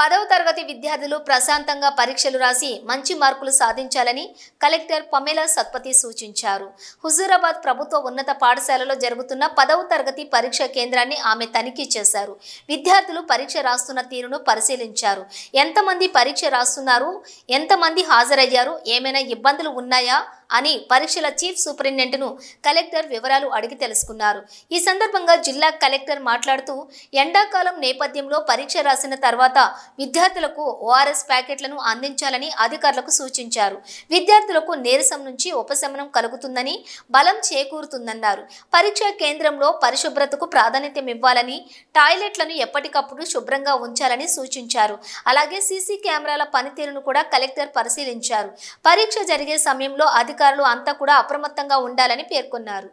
పదవ తరగతి విద్యార్థులు ప్రశాంతంగా పరీక్షలు రాసి మంచి మార్కులు సాధించాలని కలెక్టర్ పమేలా సత్పతి సూచించారు హుజూరాబాద్ ప్రభుత్వ ఉన్నత పాఠశాలలో జరుగుతున్న పదవ తరగతి పరీక్ష కేంద్రాన్ని ఆమె తనిఖీ చేశారు విద్యార్థులు పరీక్ష రాస్తున్న తీరును పరిశీలించారు ఎంతమంది పరీక్ష రాస్తున్నారు ఎంతమంది హాజరయ్యారు ఏమైనా ఇబ్బందులు ఉన్నాయా అని పరీక్షల చీఫ్ ను కలెక్టర్ వివరాలు అడిగి తెలుసుకున్నారు ఈ సందర్భంగా జిల్లా కలెక్టర్ మాట్లాడుతూ ఎండాకాలం నేపథ్యంలో పరీక్ష రాసిన తర్వాత విద్యార్థులకు ఓఆర్ఎస్ ప్యాకెట్లను అందించాలని అధికారులకు సూచించారు విద్యార్థులకు నీరసం నుంచి ఉపశమనం కలుగుతుందని బలం చేకూరుతుందన్నారు పరీక్షా కేంద్రంలో పరిశుభ్రతకు ప్రాధాన్యత ఇవ్వాలని టాయిలెట్లను ఎప్పటికప్పుడు శుభ్రంగా ఉంచాలని సూచించారు అలాగే సీసీ కెమెరాల పనితీరును కూడా కలెక్టర్ పరిశీలించారు పరీక్ష జరిగే సమయంలో అధిక అధికారులు అంతా కూడా అప్రమత్తంగా ఉండాలని పేర్కొన్నారు